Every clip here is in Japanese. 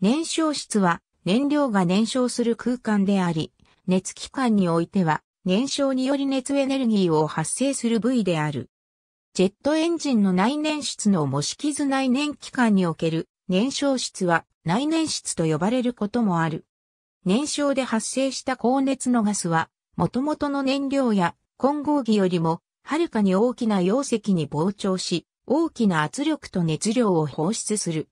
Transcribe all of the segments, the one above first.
燃焼室は燃料が燃焼する空間であり、熱機関においては燃焼により熱エネルギーを発生する部位である。ジェットエンジンの内燃室の模式図内燃機関における燃焼室は内燃室と呼ばれることもある。燃焼で発生した高熱のガスは、元々の燃料や混合儀よりも、はるかに大きな容積に膨張し、大きな圧力と熱量を放出する。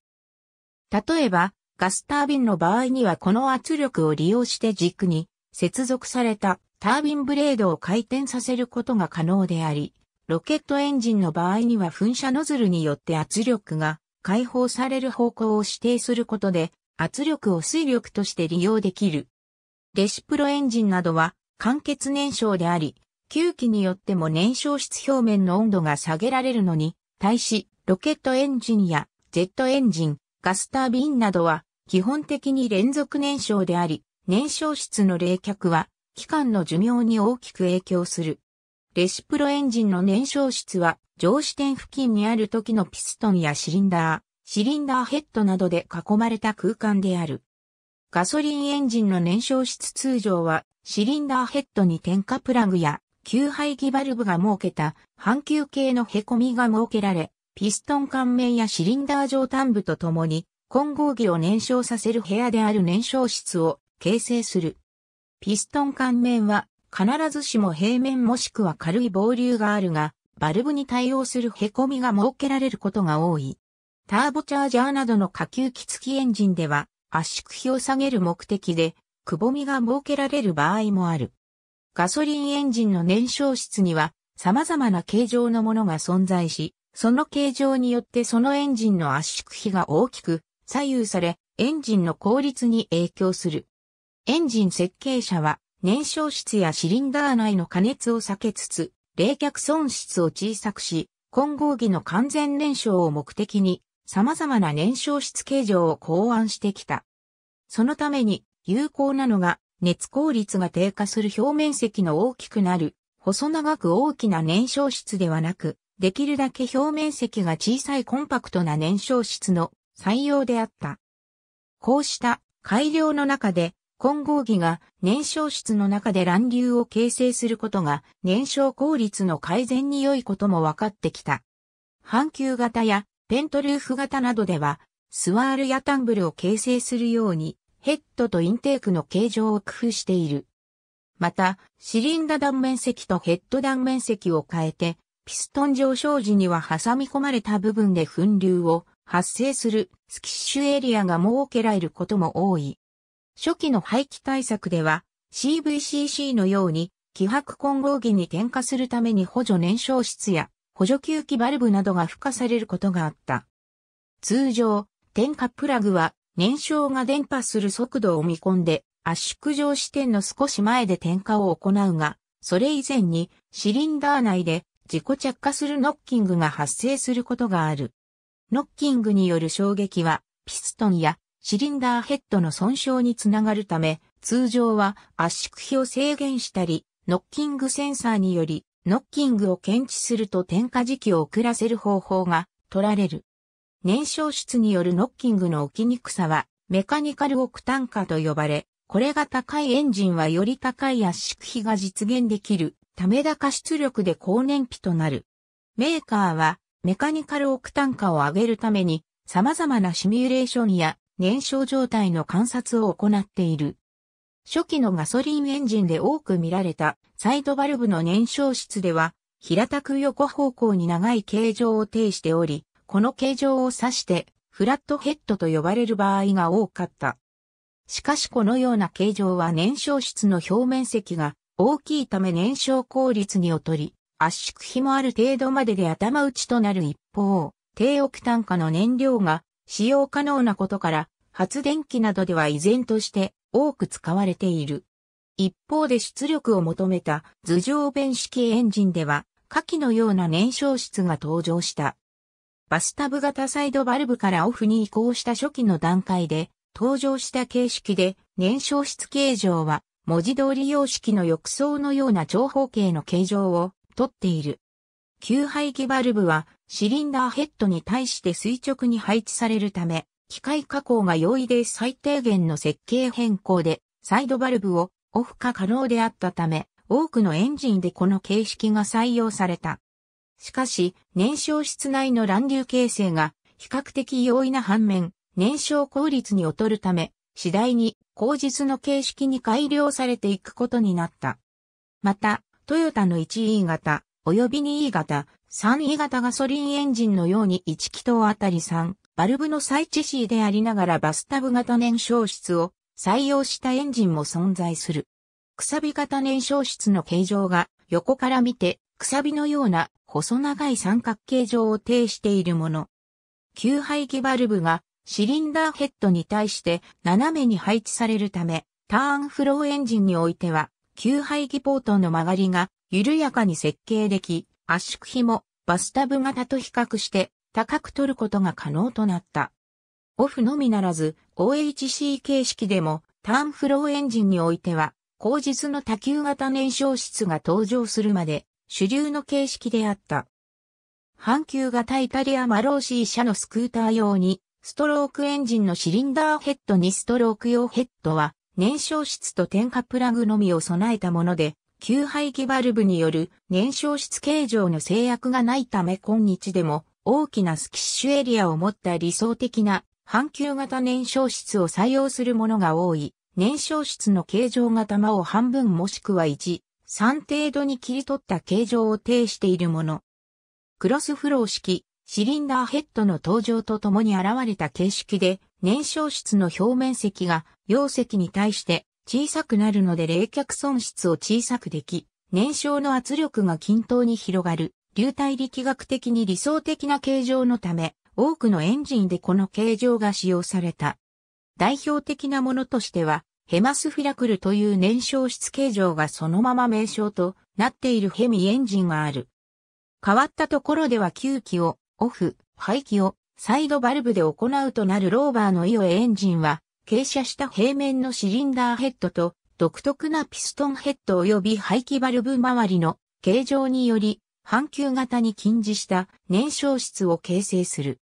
例えば、ガスタービンの場合にはこの圧力を利用して軸に接続されたタービンブレードを回転させることが可能であり、ロケットエンジンの場合には噴射ノズルによって圧力が解放される方向を指定することで圧力を水力として利用できる。レシプロエンジンなどは完結燃焼であり、吸気によっても燃焼室表面の温度が下げられるのに、対し、ロケットエンジンやジェットエンジン、ガスタービンなどは基本的に連続燃焼であり、燃焼室の冷却は期間の寿命に大きく影響する。レシプロエンジンの燃焼室は上視点付近にある時のピストンやシリンダー、シリンダーヘッドなどで囲まれた空間である。ガソリンエンジンの燃焼室通常はシリンダーヘッドに点火プラグや給排気バルブが設けた半球形の凹みが設けられ、ピストン関面やシリンダー上端部とともに混合儀を燃焼させる部屋である燃焼室を形成する。ピストン関面は必ずしも平面もしくは軽い防流があるが、バルブに対応する凹みが設けられることが多い。ターボチャージャーなどの下級機付きエンジンでは圧縮比を下げる目的で、くぼみが設けられる場合もある。ガソリンエンジンの燃焼室には様々な形状のものが存在し、その形状によってそのエンジンの圧縮比が大きく左右され、エンジンの効率に影響する。エンジン設計者は燃焼室やシリンダー内の加熱を避けつつ、冷却損失を小さくし、混合技の完全燃焼を目的に様々な燃焼室形状を考案してきた。そのために有効なのが熱効率が低下する表面積の大きくなる、細長く大きな燃焼室ではなく、できるだけ表面積が小さいコンパクトな燃焼室の採用であった。こうした改良の中で混合儀が燃焼室の中で乱流を形成することが燃焼効率の改善に良いことも分かってきた。半球型やペントルーフ型などではスワールやタンブルを形成するようにヘッドとインテークの形状を工夫している。また、シリンダ断面積とヘッド断面積を変えてピストン上昇時には挟み込まれた部分で噴流を発生するスキッシュエリアが設けられることも多い。初期の排気対策では CVCC のように気迫混合器に点火するために補助燃焼室や補助吸気バルブなどが付加されることがあった。通常、点火プラグは燃焼が伝播する速度を見込んで圧縮上支点の少し前で点火を行うが、それ以前にシリンダー内で自己着火するノッキングが発生することがある。ノッキングによる衝撃は、ピストンやシリンダーヘッドの損傷につながるため、通常は圧縮比を制限したり、ノッキングセンサーにより、ノッキングを検知すると点火時期を遅らせる方法が取られる。燃焼室によるノッキングの起きにくさは、メカニカルオクタン化と呼ばれ、これが高いエンジンはより高い圧縮比が実現できるため高出力で高燃費となる。メーカーはメカニカルオクタン化を上げるために様々なシミュレーションや燃焼状態の観察を行っている。初期のガソリンエンジンで多く見られたサイドバルブの燃焼室では平たく横方向に長い形状を呈しており、この形状を指してフラットヘッドと呼ばれる場合が多かった。しかしこのような形状は燃焼室の表面積が大きいため燃焼効率に劣り、圧縮比もある程度までで頭打ちとなる一方、低億単価の燃料が使用可能なことから、発電機などでは依然として多く使われている。一方で出力を求めた頭上弁式エンジンでは、下記のような燃焼室が登場した。バスタブ型サイドバルブからオフに移行した初期の段階で、登場した形式で燃焼室形状は文字通り様式の浴槽のような長方形の形状をとっている。吸排気バルブはシリンダーヘッドに対して垂直に配置されるため、機械加工が容易で最低限の設計変更でサイドバルブをオフ化可能であったため、多くのエンジンでこの形式が採用された。しかし、燃焼室内の乱流形成が比較的容易な反面、燃焼効率に劣るため、次第に工実の形式に改良されていくことになった。また、トヨタの 1E 型、及び 2E 型、3E 型ガソリンエンジンのように1気筒あたり3、バルブの再致死でありながらバスタブ型燃焼室を採用したエンジンも存在する。くさび型燃焼室の形状が横から見てくさびのような細長い三角形状を呈しているもの。吸排気バルブがシリンダーヘッドに対して斜めに配置されるため、ターンフローエンジンにおいては、吸排気ポートの曲がりが緩やかに設計でき、圧縮比もバスタブ型と比較して高く取ることが可能となった。オフのみならず OHC 形式でもターンフローエンジンにおいては、後日の多球型燃焼室が登場するまで主流の形式であった。阪急型イタリアマローシー社のスクーター用にストロークエンジンのシリンダーヘッドにストローク用ヘッドは燃焼室と点火プラグのみを備えたもので、給排気バルブによる燃焼室形状の制約がないため今日でも大きなスキッシュエリアを持った理想的な半球型燃焼室を採用するものが多い。燃焼室の形状が玉を半分もしくは1、3程度に切り取った形状を呈しているもの。クロスフロー式、シリンダーヘッドの登場とともに現れた形式で、燃焼室の表面積が容積に対して小さくなるので冷却損失を小さくでき、燃焼の圧力が均等に広がる、流体力学的に理想的な形状のため、多くのエンジンでこの形状が使用された。代表的なものとしては、ヘマスフィラクルという燃焼室形状がそのまま名称となっているヘミエンジンがある。変わったところでは吸気をオフ、排気をサイドバルブで行うとなるローバーのイオエエンジンは、傾斜した平面のシリンダーヘッドと独特なピストンヘッド及び排気バルブ周りの形状により、半球型に近似した燃焼室を形成する。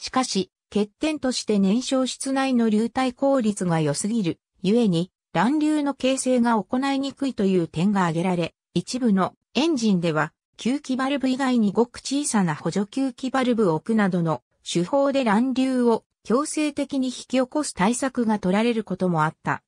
しかし、欠点として燃焼室内の流体効率が良すぎる、故に乱流の形成が行いにくいという点が挙げられ、一部のエンジンでは吸気バルブ以外にごく小さな補助吸気バルブを置くなどの手法で乱流を強制的に引き起こす対策が取られることもあった。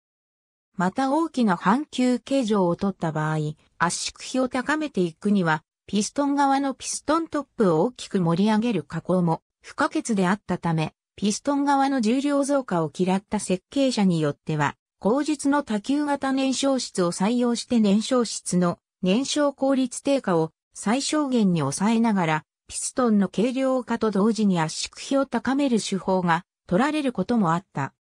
また大きな半球形状を取った場合、圧縮比を高めていくには、ピストン側のピストントップを大きく盛り上げる加工も不可欠であったため、ピストン側の重量増加を嫌った設計者によっては、後述の多球型燃焼室を採用して燃焼室の燃焼効率低下を最小限に抑えながら、ピストンの軽量化と同時に圧縮比を高める手法が取られることもあった。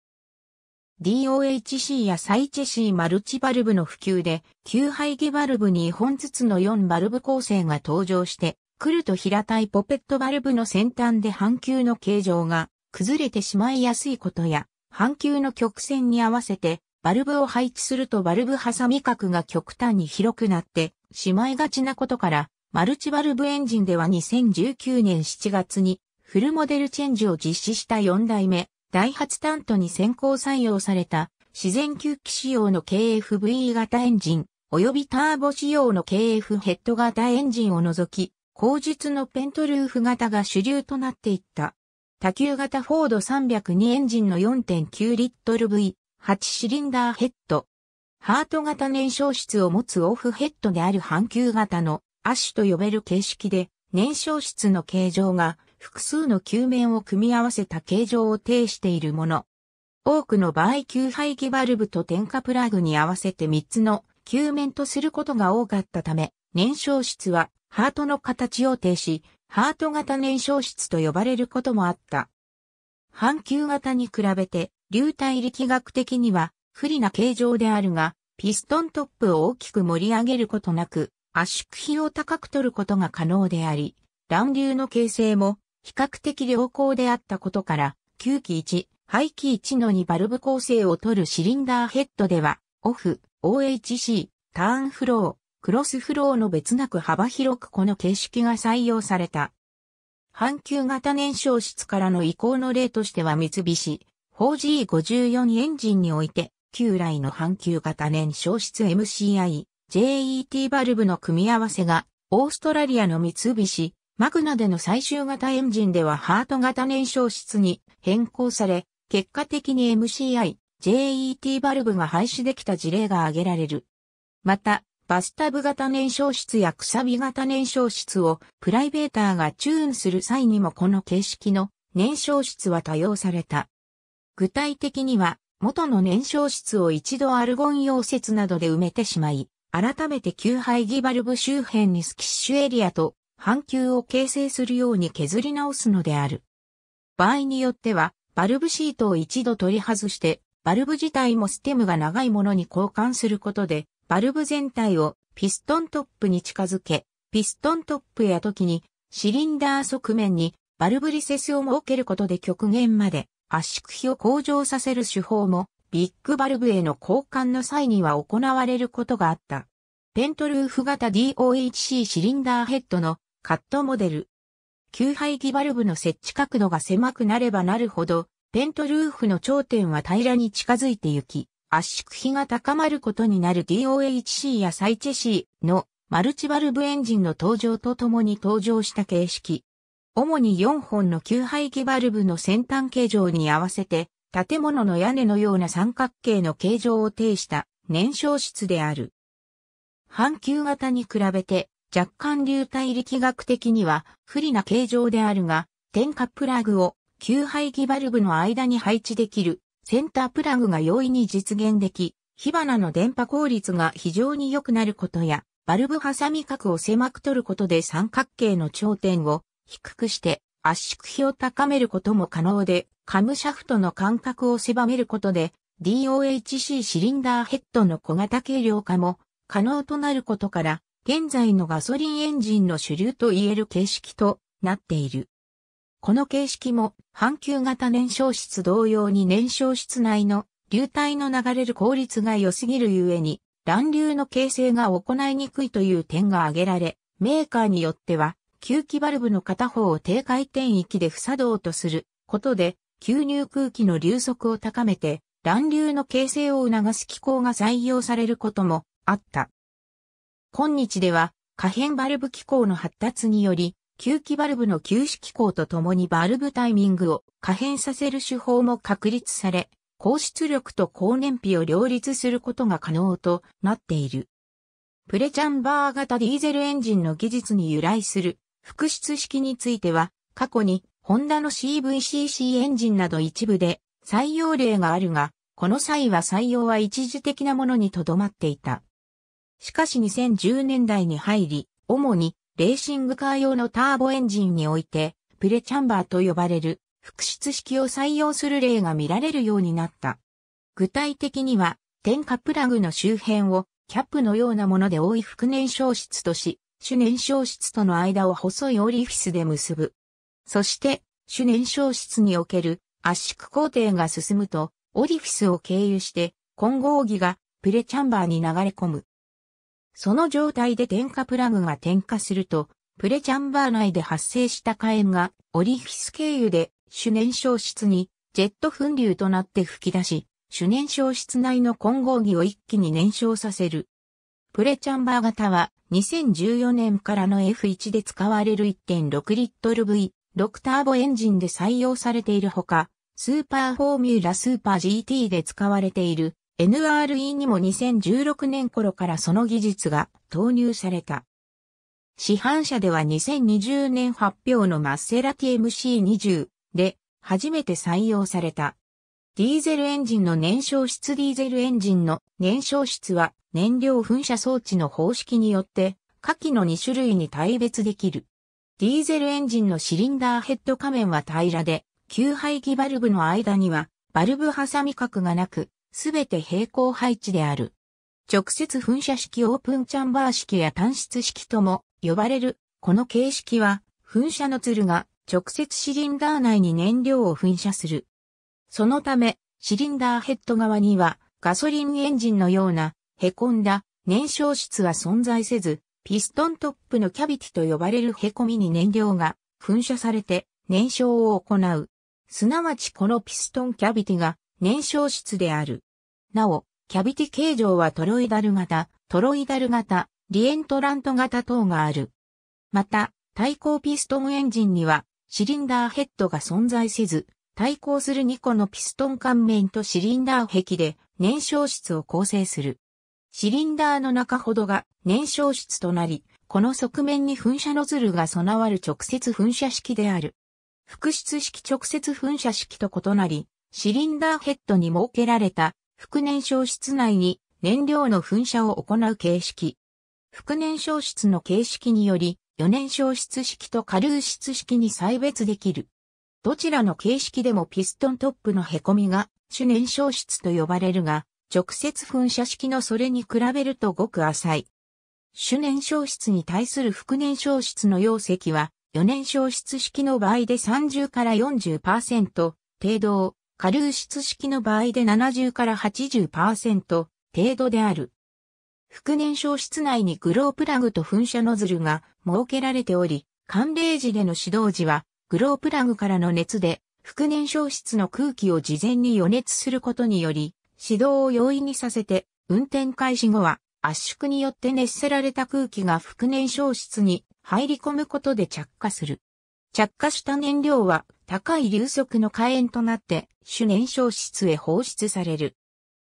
DOHC やサイチェシーマルチバルブの普及で、旧排下バルブに2本ずつの4バルブ構成が登場して、クルト平たいポペットバルブの先端で半球の形状が崩れてしまいやすいことや、半球の曲線に合わせて、バルブを配置するとバルブ挟み角が極端に広くなってしまいがちなことから、マルチバルブエンジンでは2019年7月にフルモデルチェンジを実施した4代目、ダイハツタントに先行採用された自然吸気仕様の KFV 型エンジン、及びターボ仕様の KF ヘッド型エンジンを除き、後述のペントルーフ型が主流となっていった。多球型フォード302エンジンの4.9リットル V、8シリンダーヘッド。ハート型燃焼室を持つオフヘッドである半球型の亜種と呼べる形式で、燃焼室の形状が複数の球面を組み合わせた形状を呈しているもの。多くの場合球排気バルブと点火プラグに合わせて3つの球面とすることが多かったため、燃焼室はハートの形を呈し、ハート型燃焼室と呼ばれることもあった。半球型に比べて、流体力学的には不利な形状であるが、ピストントップを大きく盛り上げることなく、圧縮比を高く取ることが可能であり、乱流の形成も比較的良好であったことから、9気1、排気1の2バルブ構成を取るシリンダーヘッドでは、オフ、OHC、ターンフロー、クロスフローの別なく幅広くこの形式が採用された。半球型燃焼室からの移行の例としては三菱、4G54 エンジンにおいて、旧来の半球型燃焼室 MCI、JET バルブの組み合わせが、オーストラリアの三菱、マグナでの最終型エンジンではハート型燃焼室に変更され、結果的に MCI、JET バルブが廃止できた事例が挙げられる。また、バスタブ型燃焼室やくさび型燃焼室をプライベーターがチューンする際にもこの形式の燃焼室は多用された。具体的には元の燃焼室を一度アルゴン溶接などで埋めてしまい、改めて旧排気バルブ周辺にスキッシュエリアと半球を形成するように削り直すのである。場合によっては、バルブシートを一度取り外して、バルブ自体もステムが長いものに交換することで、バルブ全体をピストントップに近づけ、ピストントップや時にシリンダー側面にバルブリセスを設けることで極限まで圧縮比を向上させる手法もビッグバルブへの交換の際には行われることがあった。ペントルーフ型 DOHC シリンダーヘッドのカットモデル。吸排気バルブの設置角度が狭くなればなるほど、ペントルーフの頂点は平らに近づいてゆき、圧縮比が高まることになる DOHC やサイチェシーのマルチバルブエンジンの登場とともに登場した形式。主に4本の吸排気バルブの先端形状に合わせて建物の屋根のような三角形の形状を呈した燃焼室である。半球型に比べて若干流体力学的には不利な形状であるが、点火プラグを吸排気バルブの間に配置できるセンタープラグが容易に実現でき、火花の電波効率が非常に良くなることや、バルブハサミ角を狭く取ることで三角形の頂点を低くして圧縮比を高めることも可能で、カムシャフトの間隔を狭めることで DOHC シリンダーヘッドの小型軽量化も可能となることから、現在のガソリンエンジンの主流と言える形式となっている。この形式も半球型燃焼室同様に燃焼室内の流体の流れる効率が良すぎるゆえに、乱流の形成が行いにくいという点が挙げられ、メーカーによっては、吸気バルブの片方を低回転域で不作動とすることで、吸入空気の流速を高めて、乱流の形成を促す機構が採用されることもあった。今日では、可変バルブ機構の発達により、吸気バルブの吸止機構とともにバルブタイミングを可変させる手法も確立され、高出力と高燃費を両立することが可能となっている。プレチャンバー型ディーゼルエンジンの技術に由来する複出式については、過去にホンダの CVCC エンジンなど一部で採用例があるが、この際は採用は一時的なものにとどまっていた。しかし2010年代に入り、主にレーシングカー用のターボエンジンにおいて、プレチャンバーと呼ばれる、複質式を採用する例が見られるようになった。具体的には、点火プラグの周辺をキャップのようなもので覆い副燃焼室とし、主燃焼室との間を細いオリフィスで結ぶ。そして、主燃焼室における圧縮工程が進むと、オリフィスを経由して混合儀がプレチャンバーに流れ込む。その状態で点火プラグが点火すると、プレチャンバー内で発生した火炎がオリフィス経由で主燃焼室にジェット噴流となって吹き出し、主燃焼室内の混合儀を一気に燃焼させる。プレチャンバー型は2014年からの F1 で使われる1.6リットル V 6ターボエンジンで採用されているほか、スーパーフォーミュラスーパー GT で使われている NRE にも2016年頃からその技術が投入された。市販車では2020年発表のマッセラティ MC20 で初めて採用された。ディーゼルエンジンの燃焼室ディーゼルエンジンの燃焼室は燃料噴射装置の方式によって下記の2種類に対別できる。ディーゼルエンジンのシリンダーヘッド仮面は平らで、吸排気バルブの間には、バルブ挟み角がなく、すべて平行配置である。直接噴射式オープンチャンバー式や単出式とも呼ばれる、この形式は、噴射のツルが直接シリンダー内に燃料を噴射する。そのため、シリンダーヘッド側にはガソリンエンジンのような凹んだ燃焼室は存在せず、ピストントップのキャビティと呼ばれる凹みに燃料が噴射されて燃焼を行う。すなわちこのピストンキャビティが燃焼室である。なお、キャビティ形状はトロイダル型、トロイダル型、リエントラント型等がある。また、対抗ピストンエンジンにはシリンダーヘッドが存在せず、対抗する2個のピストン管面とシリンダー壁で燃焼室を構成する。シリンダーの中ほどが燃焼室となり、この側面に噴射ノズルが備わる直接噴射式である。副室式直接噴射式と異なり、シリンダーヘッドに設けられた副燃焼室内に燃料の噴射を行う形式。副燃焼室の形式により、余燃焼室式と下流室式に細別できる。どちらの形式でもピストントップの凹みが主燃焼室と呼ばれるが、直接噴射式のそれに比べるとごく浅い。主燃焼室に対する副燃焼室の容積は、4燃焼室式の場合で30から40%程度下流室式の場合で70から80%程度である。副燃焼室内にグロープラグと噴射ノズルが設けられており、寒冷時での指導時は、グロープラグからの熱で、副燃焼室の空気を事前に予熱することにより、始動を容易にさせて、運転開始後は圧縮によって熱せられた空気が副燃焼室に入り込むことで着火する。着火した燃料は高い流速の火炎となって主燃焼室へ放出される。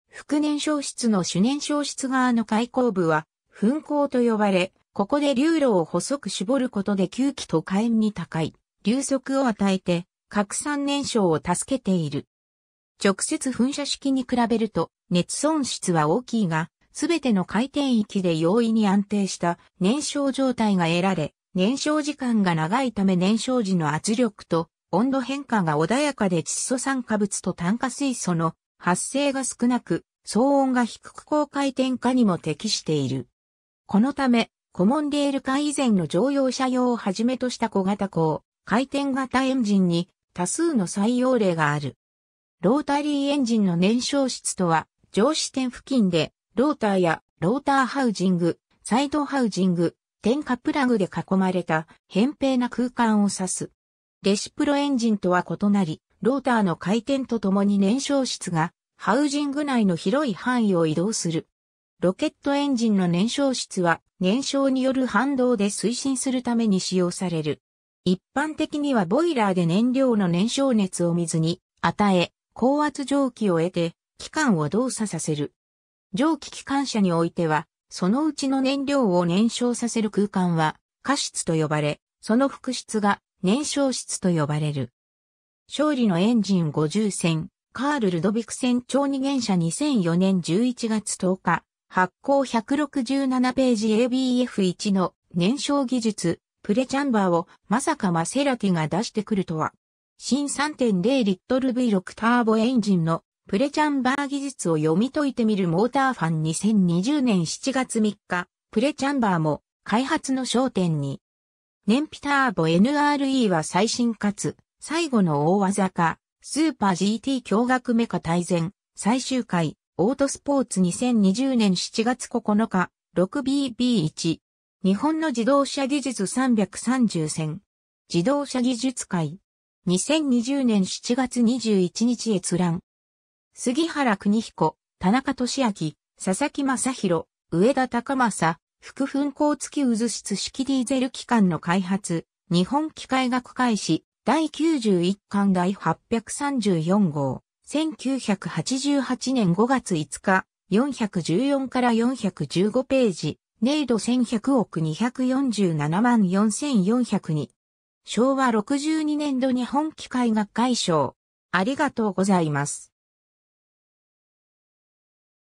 副燃焼室の主燃焼室側の開口部は噴口と呼ばれ、ここで流路を細く絞ることで吸気と火炎に高い流速を与えて核酸燃焼を助けている。直接噴射式に比べると熱損失は大きいが、すべての回転域で容易に安定した燃焼状態が得られ、燃焼時間が長いため燃焼時の圧力と温度変化が穏やかで窒素酸化物と炭化水素の発生が少なく、騒音が低く高回転化にも適している。このため、コモンレール化以前の乗用車用をはじめとした小型鋼、回転型エンジンに多数の採用例がある。ロータリーエンジンの燃焼室とは、上視点付近で、ローターやローターハウジング、サイドハウジング、点火プラグで囲まれた、扁平な空間を指す。レシプロエンジンとは異なり、ローターの回転とともに燃焼室が、ハウジング内の広い範囲を移動する。ロケットエンジンの燃焼室は、燃焼による反動で推進するために使用される。一般的にはボイラーで燃料の燃焼熱を水に与え、高圧蒸気を得て、機関を動作させる。蒸気機関車においては、そのうちの燃料を燃焼させる空間は、過室と呼ばれ、その副室が燃焼室と呼ばれる。勝利のエンジン50戦、カール・ルドビク戦超二元車2004年11月10日、発行167ページ ABF1 の燃焼技術、プレチャンバーをまさかマセラティが出してくるとは。新3.0リットル V6 ターボエンジンのプレチャンバー技術を読み解いてみるモーターファン2020年7月3日、プレチャンバーも開発の焦点に。燃費ターボ NRE は最新かつ最後の大技化、スーパー GT 驚愕メカ大全、最終回、オートスポーツ2020年7月9日、6BB1。日本の自動車技術330選。自動車技術会。2020年7月21日閲覧。杉原邦彦、田中俊明、佐々木正宏、上田隆正、副噴光付き渦室式ディーゼル機関の開発、日本機械学会誌、第91巻第834号、1988年5月5日、414から415ページ、ネイド1100億247万4402。昭和62年度日本機械学会賞。ありがとうございます。